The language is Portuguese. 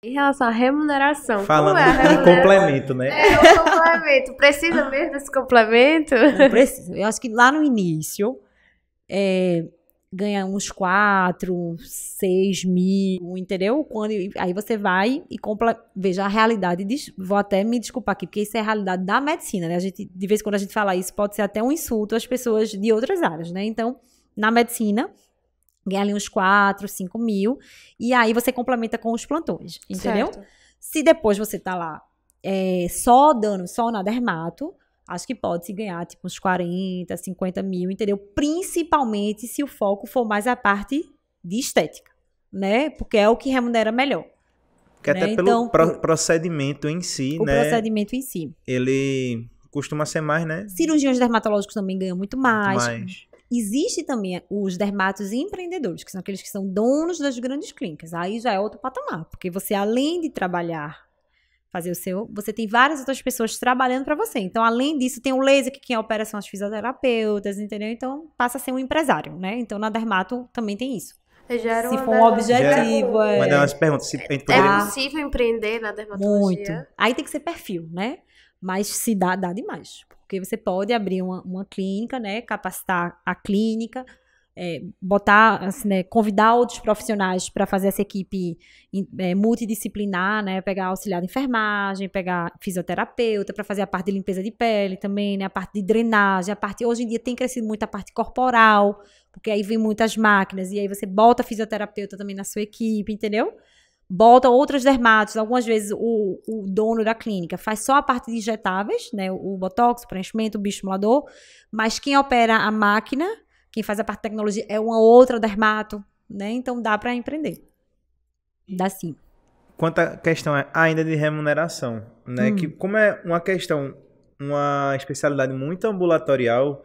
Em relação à remuneração, falando é remuneração? de complemento, né? É, o complemento. Precisa mesmo desse complemento? Não precisa. Eu acho que lá no início é, ganha uns 4, 6 mil, entendeu? Quando, aí você vai e compra. Veja a realidade. vou até me desculpar aqui, porque isso é a realidade da medicina, né? A gente, de vez em quando a gente fala isso, pode ser até um insulto às pessoas de outras áreas, né? Então, na medicina, ganha ali uns 4, 5 mil, e aí você complementa com os plantões, entendeu? Certo. Se depois você tá lá é, só dando, só na dermato, é acho que pode se ganhar tipo uns 40, 50 mil, entendeu? Principalmente se o foco for mais a parte de estética, né? Porque é o que remunera melhor. Que né? até pelo então, pro procedimento em si, o né? O procedimento em si. Ele costuma ser mais, né? Cirurgiões dermatológicos também ganham muito mais. mais. Existe também os dermatos empreendedores, que são aqueles que são donos das grandes clínicas. Aí já é outro patamar, porque você além de trabalhar fazer o seu, você tem várias outras pessoas trabalhando para você. Então, além disso, tem o laser que quem é opera são as fisioterapeutas, entendeu? Então, passa a ser um empresário, né? Então, na Dermato também tem isso. se for um objetivo. é... se É ah. possível empreender na dermatologia? Muito. Aí tem que ser perfil, né? Mas se dá, dá demais. Porque você pode abrir uma, uma clínica, né? Capacitar a clínica, é, botar, assim, né, convidar outros profissionais para fazer essa equipe é, multidisciplinar, né, pegar auxiliar de enfermagem, pegar fisioterapeuta para fazer a parte de limpeza de pele também, né, a parte de drenagem, a parte hoje em dia tem crescido muito a parte corporal, porque aí vem muitas máquinas e aí você bota fisioterapeuta também na sua equipe, entendeu? bota outras dermatos, algumas vezes o, o, dono da clínica faz só a parte de injetáveis, né, o, botox, o preenchimento, o bioestimulador, mas quem opera a máquina, quem faz a parte de tecnologia é uma outra dermato, né? Então dá para empreender. Dá sim. Quanto à questão é, ainda de remuneração, né, hum. que como é uma questão uma especialidade muito ambulatorial,